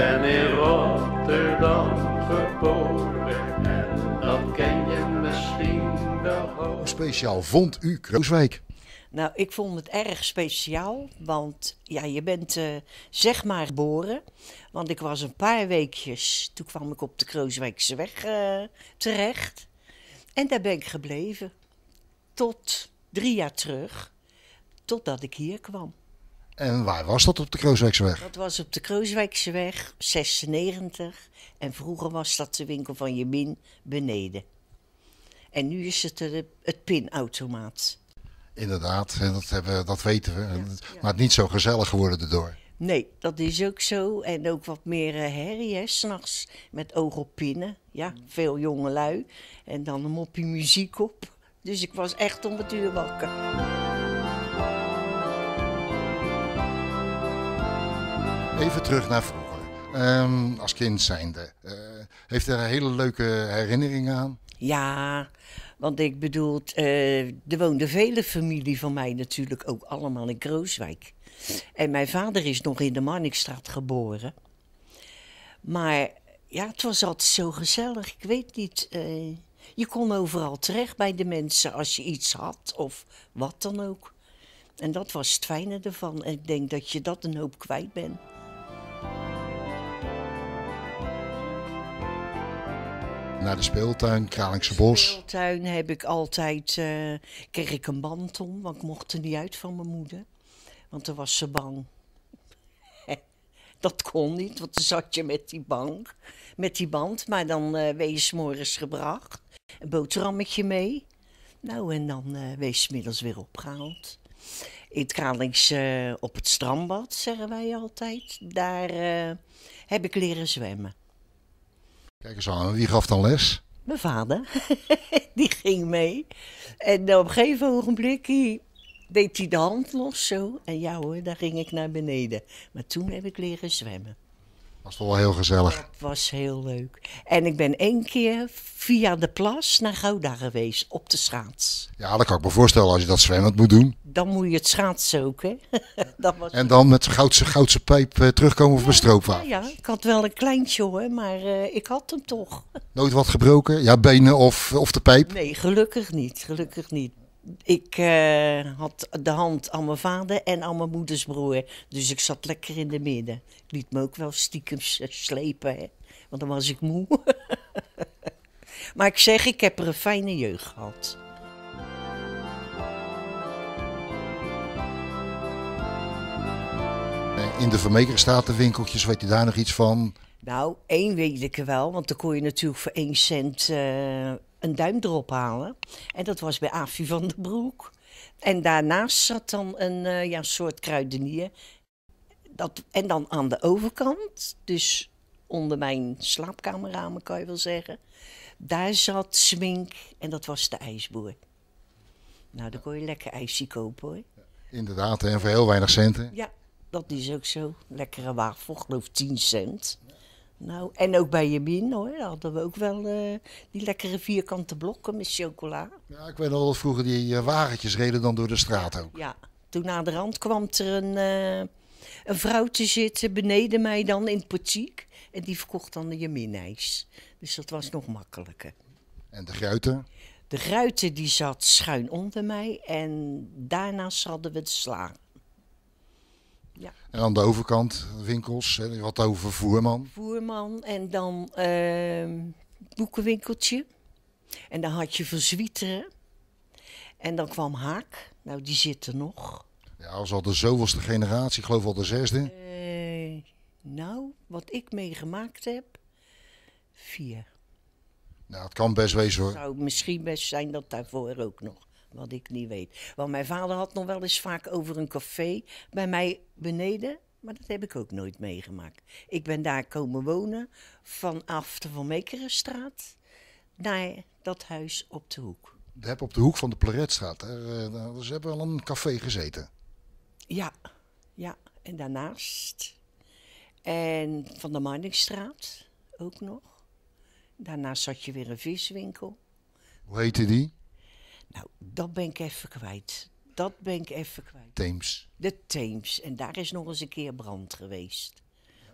ben in Rotterdam geboren en dat ken je misschien wel. speciaal vond u Krooswijk? Nou, ik vond het erg speciaal, want ja, je bent uh, zeg maar geboren. Want ik was een paar weekjes, toen kwam ik op de Krooswijkse weg eh, terecht. En daar ben ik gebleven, tot drie jaar terug, totdat ik hier kwam. En waar was dat op de Krooswijkseweg? Dat was op de Krooswijkseweg 96. En vroeger was dat de winkel van Jemin beneden. En nu is het de, het pinautomaat. Inderdaad, dat, hebben, dat weten we. Maar het niet zo gezellig geworden erdoor. Nee, dat is ook zo. En ook wat meer eh, herrie, hè, s'nachts. Met oog op pinnen. Ja, veel jongelui. En dan een moppie muziek op. Dus ik was echt om het uur wakker. Even terug naar vroeger. Ehm, als kind zijnde. Eh, heeft er hele leuke herinneringen aan? Ja, want ik bedoel, uh, er woonden vele familie van mij natuurlijk ook allemaal in Krooswijk. En mijn vader is nog in de Marnikstraat geboren. Maar ja, het was altijd zo gezellig. Ik weet niet. Eh, je kon overal terecht bij de mensen als je iets had of wat dan ook. En dat was het fijne ervan. En ik denk dat je dat een hoop kwijt bent. Naar de speeltuin, Kralingse Bos. De speeltuin heb ik altijd, eh, kreeg ik een band om, want ik mocht er niet uit van mijn moeder. Want dan was ze bang. dat kon niet, want dan zat je met die bank, met die band. Maar dan uh, wees je morgens gebracht, een boterhammetje mee. Nou, en dan uh, wees je weer opgehaald. In Kralings uh, op het strandbad, zeggen wij altijd, daar heb ik leren zwemmen. Kijk eens aan, wie gaf dan les? Mijn vader. die ging mee. En op een gegeven ogenblik deed hij de hand los zo. En ja hoor, daar ging ik naar beneden. Maar toen heb ik leren zwemmen. Was toch wel heel gezellig? Het was heel leuk. En ik ben één keer via de plas naar Gouda geweest, op de schaats. Ja, dat kan ik me voorstellen als je dat zwemmend moet doen. Dan moet je het schaatsen ook, dat was... En dan met goudse, goudse pijp eh, terugkomen voor mijn stroopwafels. Ja, ik had wel een kleintje hoor, maar eh, ik had hem toch. Nooit wat gebroken? Ja, benen of, of de pijp? Nee, gelukkig niet. Gelukkig niet ik eh, had de hand aan mijn vader en aan mijn moeders broer. Dus ik zat lekker in de midden. Ik liet me ook wel stiekem slepen, hè? want dan was ik moe. maar ik zeg, ik heb er een fijne jeugd gehad. In de staat de winkeltjes, weet je daar nog iets van? Nou, één weet ik wel, want dan kon je natuurlijk voor één cent eh, een duim erop halen. En dat was bij Afi van den Broek. En daarnaast zat dan een eh, ja, soort kruidenier. Dat, en dan aan de overkant, dus onder mijn slaapkamerramen kan je wel zeggen. Daar zat Smink en dat was de ijsboer. Nou, daar kon je lekker ijsje kopen hoor. Inderdaad, en voor heel weinig centen. Ja, dat is ook zo. Lekkere wafel, geloof 10 cent. Nou, en ook bij Jamin hoor, hadden we ook wel eh, die lekkere vierkante blokken met chocola. Ja, ik weet nog dat vroeger die eh, wagentjes reden dan door de straat ook. Ja, toen aan de rand kwam er een, eh, een vrouw te zitten beneden mij dan in het portiek. En die verkocht dan de Jaminijs. Dus dat was nog makkelijker. En de gruiten? De gruiten die zat schuin onder mij en daarnaast hadden we de slaan. Ja. En aan de overkant winkels, hè, wat over voerman. Voerman en dan ehm, boekenwinkeltje. En dan had je verzwieteren. En dan kwam Haak. Nou, die zit er nog. Ja, was al de zoveelste generatie, Ik geloof al de zesde. Uh, nou, wat ik meegemaakt heb, vier. Nou, het kan best wezen hoor. Het zou misschien best zijn dat daarvoor ook nog wat ik niet weet. Want mijn vader had nog wel eens vaak over een café bij mij beneden. Maar dat heb ik ook nooit meegemaakt. Ik ben daar komen wonen vanaf de Van Mekerenstraat naar dat huis op de hoek. Heb op de hoek van de Plaretstraat. Eh, dus hebben wel een café gezeten. Ja, ja. En daarnaast. En van de Marnixstraat ook nog. Daarnaast zat je weer een viswinkel. Hoe heette die? Nou, dat ben ik even kwijt. Dat ben ik even kwijt. Thames. De Theems. En daar is nog eens een keer brand geweest.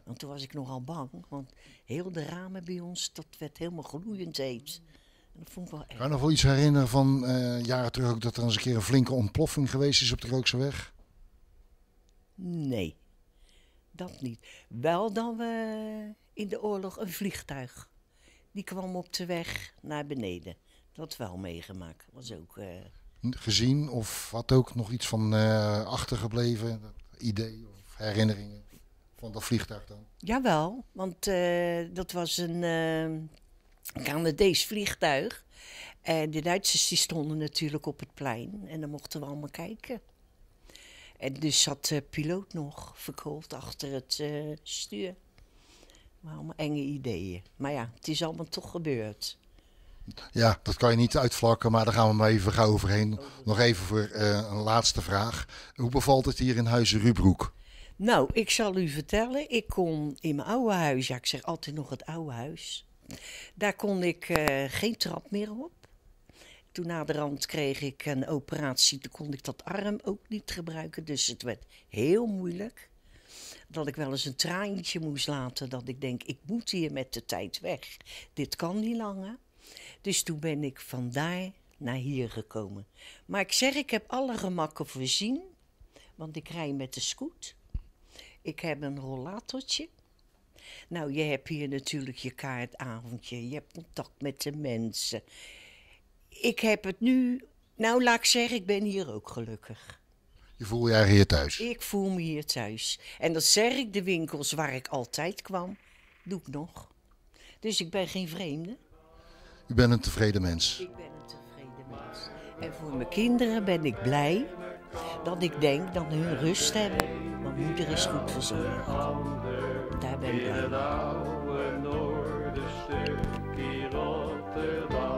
Want toen was ik nogal bang, want heel de ramen bij ons, dat werd helemaal gloeiend heet. En dat vond ik wel erg. Kan je nog wel iets herinneren van eh, jaren terug ook dat er eens een keer een flinke ontploffing geweest is op de Rookseweg? Nee, dat niet. Wel dan we in de oorlog een vliegtuig. Die kwam op de weg naar beneden dat wel meegemaakt. Was ook, eh, Gezien of had ook nog iets van uh, achtergebleven? Idee of herinneringen van dat vliegtuig dan? Jawel, want eh, dat was een Canadees vliegtuig. En de Duitsers die stonden natuurlijk op het plein en dan mochten we allemaal kijken. En dus zat de piloot nog verkoold achter het stuur. Maar allemaal enge ideeën. Maar ja, het is allemaal toch gebeurd. Ja, dat kan je niet uitvlakken, maar daar gaan we maar even gauw overheen. Nog even voor eh, een laatste vraag. Hoe bevalt het hier in Huizen Rubroek? Nou, ik zal u vertellen. Ik kon in mijn oude huis, ja, ik zeg altijd nog het oude huis. Daar kon ik eh, geen trap meer op. Toen na de rand kreeg ik een operatie, toen kon ik dat arm ook niet gebruiken. Dus het werd heel moeilijk. Dat ik wel eens een traantje moest laten, dat ik denk, ik moet hier met de tijd weg. Dit kan niet langer. Dus toen ben ik vandaar naar hier gekomen. Maar ik zeg, ik heb alle gemakken voorzien. Want ik rij met de scoot. Ik heb een rollatortje. Nou, je hebt hier natuurlijk je kaartavondje. Je hebt contact met de mensen. Ik heb het nu... Nou, laat ik zeggen, ik ben hier ook gelukkig. Je voelt je hier thuis? Ik voel me hier thuis. En dat zeg ik de winkels waar ik altijd kwam. Doe ik nog. Dus ik ben geen vreemde. U bent een tevreden mens. Ik ben een tevreden mens. En voor mijn kinderen ben ik blij dat ik denk dat hun rust hebben. Want moeder is goed verzorgd. Daar ben ik blij mee.